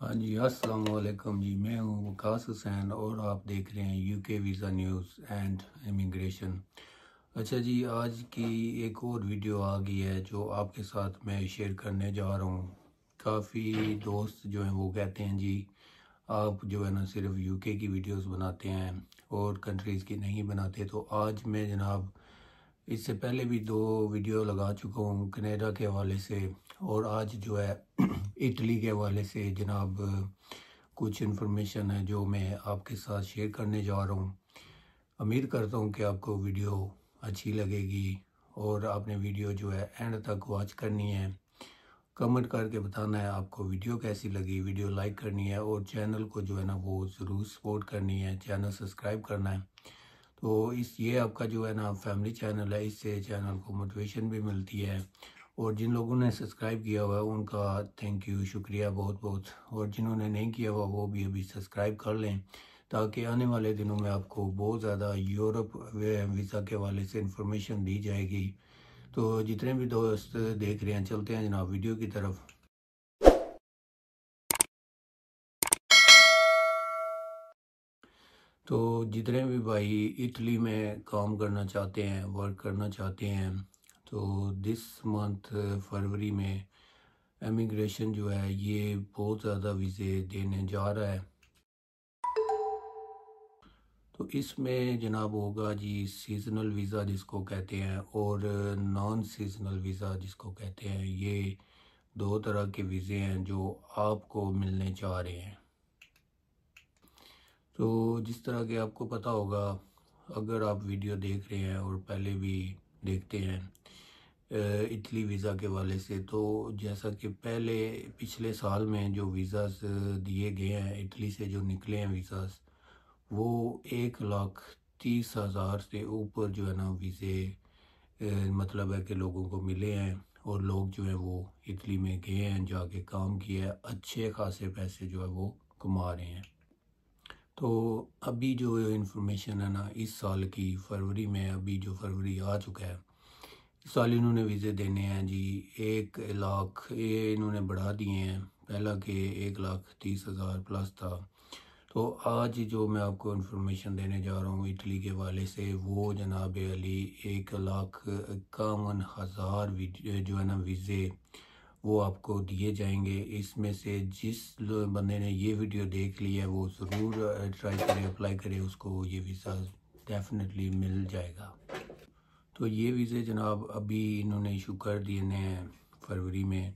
हाँ जी असलकम जी मैं हूँ वकास हुसैन और आप देख रहे हैं UK visa news and immigration अच्छा जी आज की एक और वीडियो आ गई है जो आपके साथ मैं शेयर करने जा रहा हूँ काफ़ी दोस्त जो हैं वो कहते हैं जी आप जो है ना सिर्फ यूके की वीडियोस बनाते हैं और कंट्रीज़ की नहीं बनाते तो आज मैं जनाब इससे पहले भी दो वीडियो लगा चुका हूँ कनेडा के हवाले से और आज जो है इटली के हवाले से जनाब कुछ इन्फॉर्मेशन है जो मैं आपके साथ शेयर करने जा रहा हूँ उम्मीद करता हूँ कि आपको वीडियो अच्छी लगेगी और आपने वीडियो जो है एंड तक वॉच करनी है कमेंट करके बताना है आपको वीडियो कैसी लगी वीडियो लाइक करनी है और चैनल को जो है ना वो ज़रूर सपोर्ट करनी है चैनल सब्सक्राइब करना है तो इस ये आपका जो है ना फैमिली चैनल है इससे चैनल को मोटिवेशन भी मिलती है और जिन लोगों ने सब्सक्राइब किया हुआ है उनका थैंक यू शुक्रिया बहुत बहुत और जिन्होंने नहीं किया हुआ वो भी अभी सब्सक्राइब कर लें ताकि आने वाले दिनों में आपको बहुत ज़्यादा यूरोप वीज़ा के हवाले से इंफॉर्मेशन दी जाएगी तो जितने भी दोस्त देख रहे हैं चलते हैं जनाब वीडियो की तरफ तो जितने भी भाई इटली में काम करना चाहते हैं वर्क करना चाहते हैं तो दिस मंथ फरवरी में एमिग्रेशन जो है ये बहुत ज़्यादा वीज़े देने जा रहा है तो इसमें जनाब होगा जी सीजनल वीज़ा जिसको कहते हैं और नॉन सीजनल वीज़ा जिसको कहते हैं ये दो तरह के वीज़े हैं जो आपको मिलने जा रहे हैं तो जिस तरह के आपको पता होगा अगर आप वीडियो देख रहे हैं और पहले भी देखते हैं इटली वीज़ा के वाले से तो जैसा कि पहले पिछले साल में जो वीज़ास दिए गए हैं इटली से जो निकले हैं वीज़ास वो एक लाख तीस हज़ार से ऊपर जो है ना वीज़े मतलब है कि लोगों को मिले हैं और लोग जो है वो इटली में गए हैं जाके काम किया है अच्छे खासे पैसे जो है वो कमा रहे हैं तो अभी जो इन्फॉर्मेशन है ना इस साल की फरवरी में अभी जो फरवरी आ चुका है इस साल इन्होंने वीज़े देने हैं जी एक लाख ये इन्होंने बढ़ा दिए हैं पहला के एक लाख तीस हज़ार प्लस था तो आज जो मैं आपको इन्फॉर्मेशन देने जा रहा हूँ इटली के वाले से वो जनाब अली एक लाख इक्यावन हज़ार जो है ना वीज़े वो आपको दिए जाएंगे इसमें से जिस बंदे ने ये वीडियो देख ली है वो ज़रूर ट्राई करे अप्लाई करे उसको ये वीज़ा डेफिनेटली मिल जाएगा तो ये वीज़े जनाब अभी इन्होंने इशू कर दिए ने फरवरी में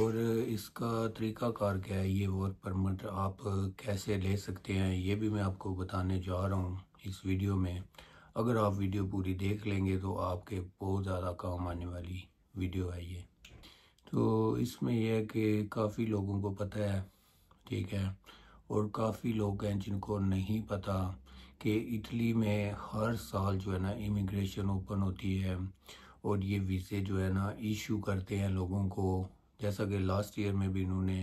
और इसका तरीका कार क्या है ये वर्क परमिट आप कैसे ले सकते हैं ये भी मैं आपको बताने जा रहा हूँ इस वीडियो में अगर आप वीडियो पूरी देख लेंगे तो आपके बहुत ज़्यादा काम आने वाली वीडियो है ये तो इसमें यह है कि काफ़ी लोगों को पता है ठीक है और काफ़ी लोग हैं जिनको नहीं पता कि इटली में हर साल जो है ना इमिग्रेशन ओपन होती है और ये वीज़े जो है ना इशू करते हैं लोगों को जैसा कि लास्ट ईयर में भी इन्होंने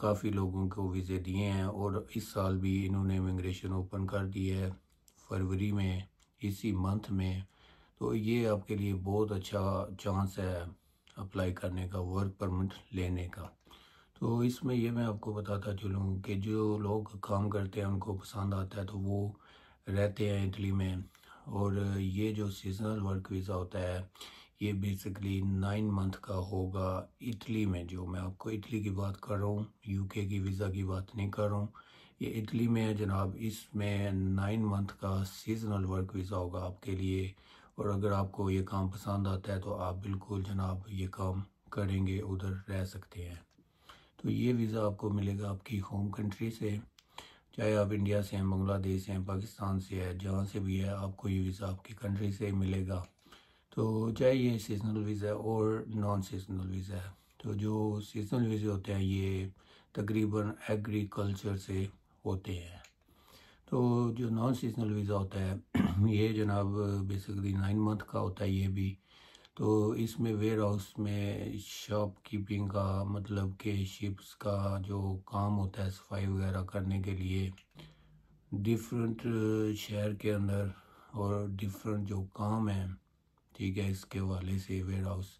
काफ़ी लोगों को वीज़े दिए हैं और इस साल भी इन्होंने इमिग्रेशन ओपन कर दी है फरवरी में इसी मंथ में तो ये आपके लिए बहुत अच्छा चांस है अप्लाई करने का वर्क परमिट लेने का तो इसमें यह मैं आपको बताता चलूँ कि जो लोग काम करते हैं उनको पसंद आता है तो वो रहते हैं इटली में और ये जो सीजनल वर्क वीज़ा होता है ये बेसिकली नाइन मंथ का होगा इटली में जो मैं आपको इटली की बात कर रहा हूँ यूके की वीज़ा की बात नहीं कर रहा हूँ ये इटली में है जनाब इसमें नाइन मंथ का सीजनल वर्क वीज़ा होगा आपके लिए और अगर आपको ये काम पसंद आता है तो आप बिल्कुल जनाब ये काम करेंगे उधर रह सकते हैं तो ये वीज़ा आपको मिलेगा आपकी होम कंट्री से चाहे आप इंडिया से हैं बांग्लादेश हैं पाकिस्तान से है जहाँ से भी है आपको ये वीज़ा आपकी कंट्री से मिलेगा तो चाहे ये सीजनल वीज़ा और नॉन सीजनल वीज़ा है तो जो सीजनल वीज़े होते हैं ये तकरीबन एग्रीकल्चर से होते हैं तो जो नॉन सीजनल वीज़ा होता है ये जनाब बेसिकली नाइन मंथ का होता है ये भी तो इसमें वेयर हाउस में शॉप कीपिंग का मतलब के शिप्स का जो काम होता है सफाई वगैरह करने के लिए डिफरेंट शहर के अंदर और डिफरेंट जो काम है ठीक है इसके हवाले से वेयर हाउस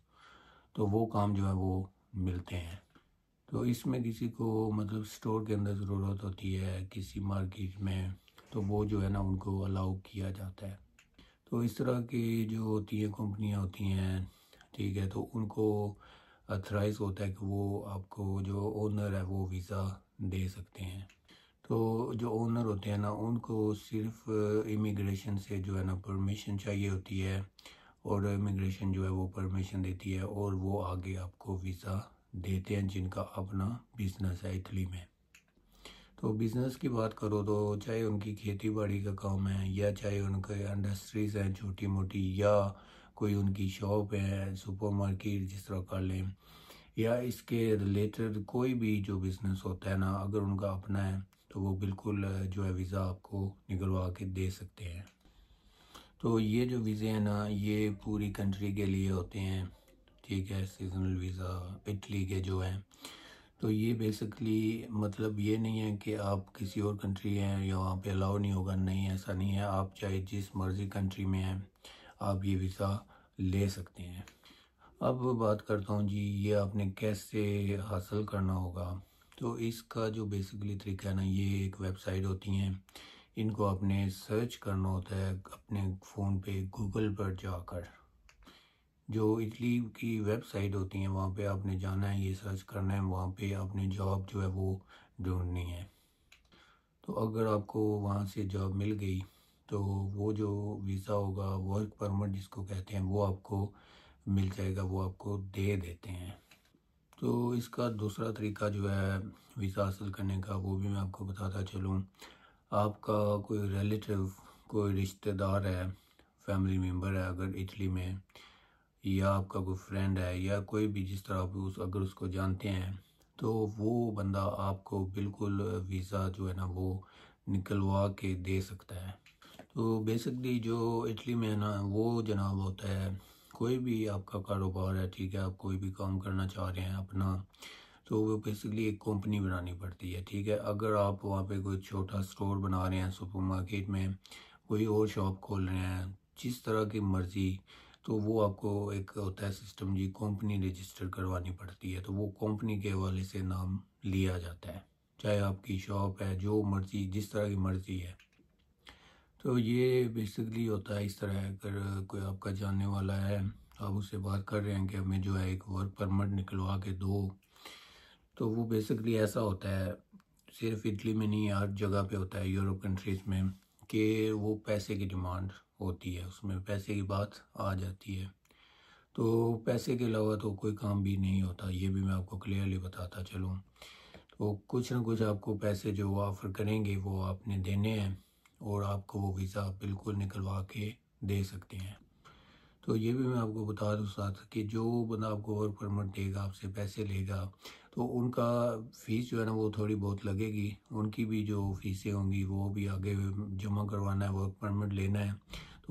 तो वो काम जो है वो मिलते हैं तो इसमें किसी को मतलब स्टोर के अंदर ज़रूरत होती है किसी मार्केट में तो वो जो है ना उनको अलाउ किया जाता है तो इस तरह की जो होती हैं कंपनियां होती हैं ठीक है तो उनको अथराइज होता है कि वो आपको जो ओनर है वो वीज़ा दे सकते हैं तो जो ओनर होते हैं ना उनको सिर्फ इमिग्रेशन से जो है ना परमिशन चाहिए होती है और इमिग्रेशन जो है वो परमिशन देती है और वो आगे आपको वीज़ा देते हैं जिनका अपना बिजनेस है इटली में तो बिज़नेस की बात करो तो चाहे उनकी खेती बाड़ी का काम है या चाहे उनके इंडस्ट्रीज़ हैं छोटी मोटी या कोई उनकी शॉप है सुपर मार्केट जिस तरह कर लें या इसके रिलेटेड कोई भी जो बिज़नेस होता है ना अगर उनका अपना है तो वो बिल्कुल जो है वीज़ा आपको निकलवा के दे सकते हैं तो ये जो वीज़े हैं ना ये पूरी कंट्री के लिए होते हैं किए है सीजनल वीज़ा इटली के जो हैं तो ये बेसिकली मतलब ये नहीं है कि आप किसी और कंट्री हैं या वहाँ पे अलाउ नहीं होगा नहीं ऐसा नहीं है आप चाहे जिस मर्ज़ी कंट्री में हैं आप ये वीज़ा ले सकते हैं अब बात करता हूँ जी ये आपने कैसे हासिल करना होगा तो इसका जो बेसिकली तरीका है ना ये एक वेबसाइट होती हैं इनको आपने सर्च करना होता है अपने फ़ोन पे गूगल पर जाकर जो इटली की वेबसाइट होती हैं वहाँ पे आपने जाना है ये सर्च करना है वहाँ पे आपने जॉब जो है वो ढूंढनी है तो अगर आपको वहाँ से जॉब मिल गई तो वो जो वीज़ा होगा वर्क परमिट जिसको कहते हैं वो आपको मिल जाएगा वो आपको दे देते हैं तो इसका दूसरा तरीका जो है वीज़ा हासिल करने का वो भी मैं आपको बताता चलूँ आपका कोई रिलेटिव कोई रिश्तेदार है फैमिली मेम्बर है अगर इटली में या आपका कोई फ्रेंड है या कोई भी जिस तरह आप उस अगर उसको जानते हैं तो वो बंदा आपको बिल्कुल वीज़ा जो है ना वो निकलवा के दे सकता है तो बेसिकली जो इटली में है ना वो जनाब होता है कोई भी आपका कारोबार है ठीक है आप कोई भी काम करना चाह रहे हैं अपना तो वो बेसिकली एक कंपनी बनानी पड़ती है ठीक है अगर आप वहाँ पे कोई छोटा स्टोर बना रहे हैं सुपरमार्केट में कोई और शॉप खोल रहे हैं जिस तरह की मर्ज़ी तो वो आपको एक होता है सिस्टम जी कंपनी रजिस्टर करवानी पड़ती है तो वो कंपनी के हवाले से नाम लिया जाता है चाहे आपकी शॉप है जो मर्जी जिस तरह की मर्जी है तो ये बेसिकली होता है इस तरह अगर कोई आपका जानने वाला है आप उससे बात कर रहे हैं कि हमें जो है एक वर्क परमिट निकलवा के दो तो वो बेसिकली ऐसा होता है सिर्फ इटली में नहीं हर जगह पे होता है यूरोप कंट्रीज़ में कि वो पैसे की डिमांड होती है उसमें पैसे की बात आ जाती है तो पैसे के अलावा तो कोई काम भी नहीं होता ये भी मैं आपको क्लियरली बताता चलूँ तो कुछ ना कुछ आपको पैसे जो ऑफ़र करेंगे वो आपने देने हैं और आपको वो वीज़ा बिल्कुल निकलवा के दे सकते हैं तो ये भी मैं आपको बता दूँ साथ कि जो बंदा आपको वर्क परमिट देगा आपसे पैसे लेगा तो उनका फ़ीस जो है ना वो थोड़ी बहुत लगेगी उनकी भी जो फीसें होंगी वो भी आगे जमा करवाना है वर्क परमिट लेना है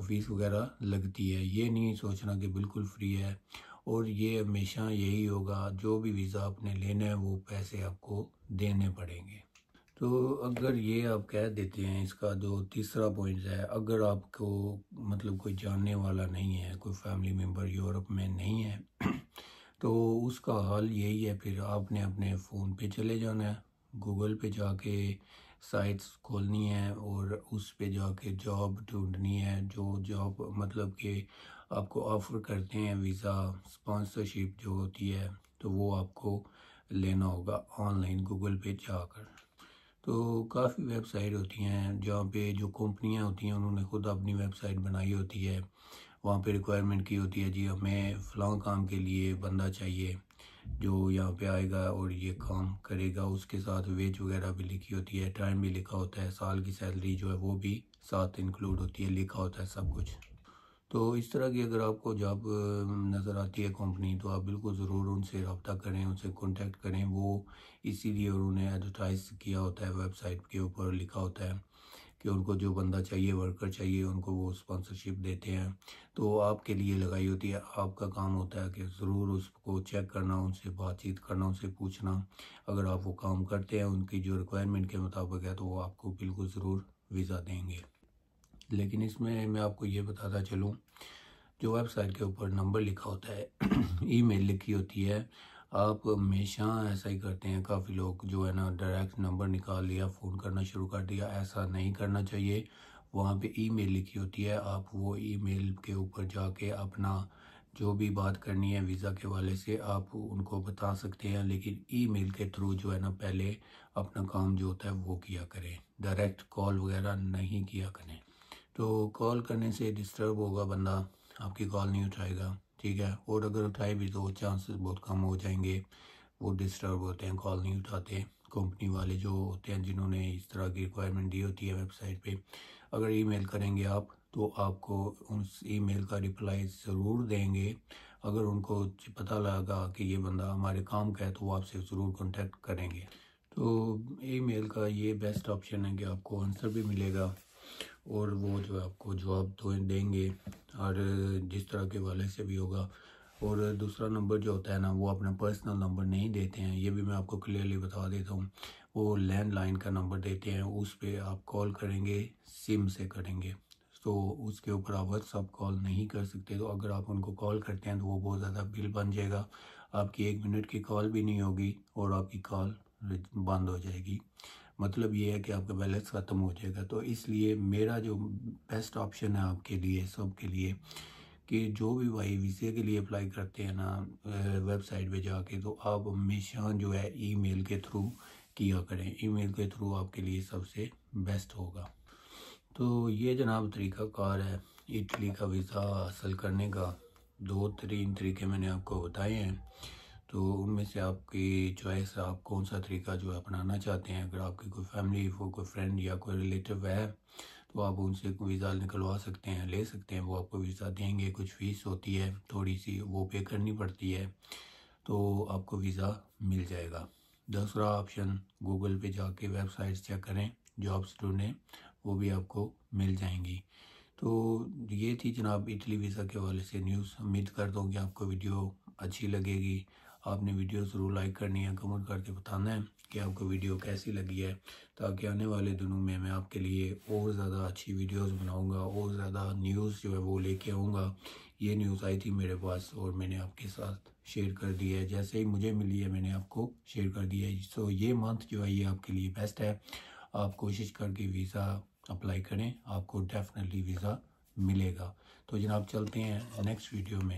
फ़ीस वगैरह लगती है ये नहीं सोचना कि बिल्कुल फ्री है और ये हमेशा यही होगा जो भी वीज़ा आपने लेना है वो पैसे आपको देने पड़ेंगे तो अगर ये आप कह देते हैं इसका जो तीसरा पॉइंट है अगर आपको मतलब कोई जानने वाला नहीं है कोई फैमिली मेम्बर यूरोप में नहीं है तो उसका हाल यही है फिर आपने अपने फ़ोन पे चले जाना है गूगल पे जाके साइट्स खोलनी है और उस पे जाके जॉब ढूंढनी है जो जॉब मतलब कि आपको ऑफ़र करते हैं वीज़ा स्पॉन्सरशिप जो होती है तो वो आपको लेना होगा ऑनलाइन गूगल पे जाकर तो काफ़ी वेबसाइट होती हैं जहाँ पे जो कंपनियाँ होती हैं उन्होंने खुद अपनी वेबसाइट बनाई होती है वहाँ पे रिक्वायरमेंट की होती है जी हमें फ़लाँ काम के लिए बंदा चाहिए जो यहाँ पे आएगा और ये काम करेगा उसके साथ वेज वगैरह भी लिखी होती है टाइम भी लिखा होता है साल की सैलरी जो है वो भी साथ इंक्लूड होती है लिखा होता है सब कुछ तो इस तरह की अगर आपको जॉब नज़र आती है कंपनी तो आप बिल्कुल ज़रूर उनसे रबता करें उनसे कांटेक्ट करें वो इसीलिए उन्होंने एडवर्टाइज़ किया होता है वेबसाइट के ऊपर लिखा होता है कि उनको जो बंदा चाहिए वर्कर चाहिए उनको वो स्पॉन्सरशिप देते हैं तो आपके लिए लगाई होती है आपका काम होता है कि ज़रूर उसको चेक करना उनसे बातचीत करना उनसे पूछना अगर आप वो काम करते हैं उनकी जो रिक्वायरमेंट के मुताबिक है तो वो आपको बिल्कुल ज़रूर वीज़ा देंगे लेकिन इसमें मैं आपको ये बताता चलूँ जो वेबसाइट के ऊपर नंबर लिखा होता है ईमेल लिखी होती है आप हमेशा ऐसा ही करते हैं काफ़ी लोग जो है ना डायरेक्ट नंबर निकाल लिया फ़ोन करना शुरू कर दिया ऐसा नहीं करना चाहिए वहाँ पे ईमेल लिखी होती है आप वो ईमेल के ऊपर जाके अपना जो भी बात करनी है वीज़ा के वाले से आप उनको बता सकते हैं लेकिन ईमेल के थ्रू जो है ना पहले अपना काम जो होता है वो किया करें डायरेक्ट कॉल वगैरह नहीं किया करें तो कॉल करने से डिस्टर्ब होगा बंदा आपकी कॉल नहीं उठाएगा ठीक है और अगर उठाए भी तो चांसेस बहुत कम हो जाएंगे वो डिस्टर्ब होते हैं कॉल नहीं उठाते कंपनी वाले जो होते हैं जिन्होंने इस तरह की रिक्वायरमेंट दी होती है वेबसाइट पे अगर ईमेल करेंगे आप तो आपको उस ईमेल का रिप्लाई ज़रूर देंगे अगर उनको पता लगा कि ये बंदा हमारे काम का है तो वो आपसे ज़रूर कॉन्टेक्ट करेंगे तो ईमेल का ये बेस्ट ऑप्शन है कि आपको आंसर भी मिलेगा और वो जो है आपको जवाब तो देंगे और जिस तरह के वाले से भी होगा और दूसरा नंबर जो होता है ना वो अपना पर्सनल नंबर नहीं देते हैं ये भी मैं आपको क्लियरली बता देता हूँ वो लैंडलाइन का नंबर देते हैं उस पर आप कॉल करेंगे सिम से करेंगे तो उसके ऊपर आप व्हाट्सअप कॉल नहीं कर सकते तो अगर आप उनको कॉल करते हैं तो वो बहुत ज़्यादा बिल बन जाएगा आपकी एक मिनट की कॉल भी नहीं होगी और आपकी कॉल बंद हो जाएगी मतलब ये है कि आपका बैलेंस ख़त्म हो जाएगा तो इसलिए मेरा जो बेस्ट ऑप्शन है आपके लिए सब के लिए कि जो भी भाई वीज़े के लिए अप्लाई करते हैं ना वेबसाइट पे जाके तो आप हमेशा जो है ईमेल के थ्रू किया करें ईमेल के थ्रू आपके लिए सबसे बेस्ट होगा तो ये जनाब तरीका कार है इटली का वीज़ा हासिल करने का दो तीन तरीके मैंने आपको बताए हैं तो उनमें से आपकी चॉइस आप कौन सा तरीका जो है अपनाना चाहते हैं अगर आपकी कोई फैमिली हो कोई फ्रेंड या कोई रिलेटिव है तो आप उनसे वीज़ा निकलवा सकते हैं ले सकते हैं वो आपको वीज़ा देंगे कुछ फ़ीस होती है थोड़ी सी वो पे करनी पड़ती है तो आपको वीज़ा मिल जाएगा दूसरा ऑप्शन गूगल पे जाके वेबसाइट्स चेक करें जॉब्स ढूंढें वो भी आपको मिल जाएंगी तो ये थी जनाब इटली वीज़ा के हवाले से न्यूज़ उम्मीद करता हूँ कि आपको वीडियो अच्छी लगेगी आपने वीडियो ज़रूर लाइक करनी है कमेंट करके बताना है कि आपको वीडियो कैसी लगी है ताकि आने वाले दिनों में मैं आपके लिए और ज़्यादा अच्छी वीडियोस बनाऊंगा और ज़्यादा न्यूज़ जो है वो लेके आऊँगा ये न्यूज़ आई थी मेरे पास और मैंने आपके साथ शेयर कर दी है जैसे ही मुझे मिली है मैंने आपको शेयर कर दिया है सो ये मंथ जो है ये आपके लिए बेस्ट है आप कोशिश करके वीज़ा अप्लाई करें आपको डेफिनेटली वीज़ा मिलेगा तो जनाब चलते हैं नेक्स्ट वीडियो में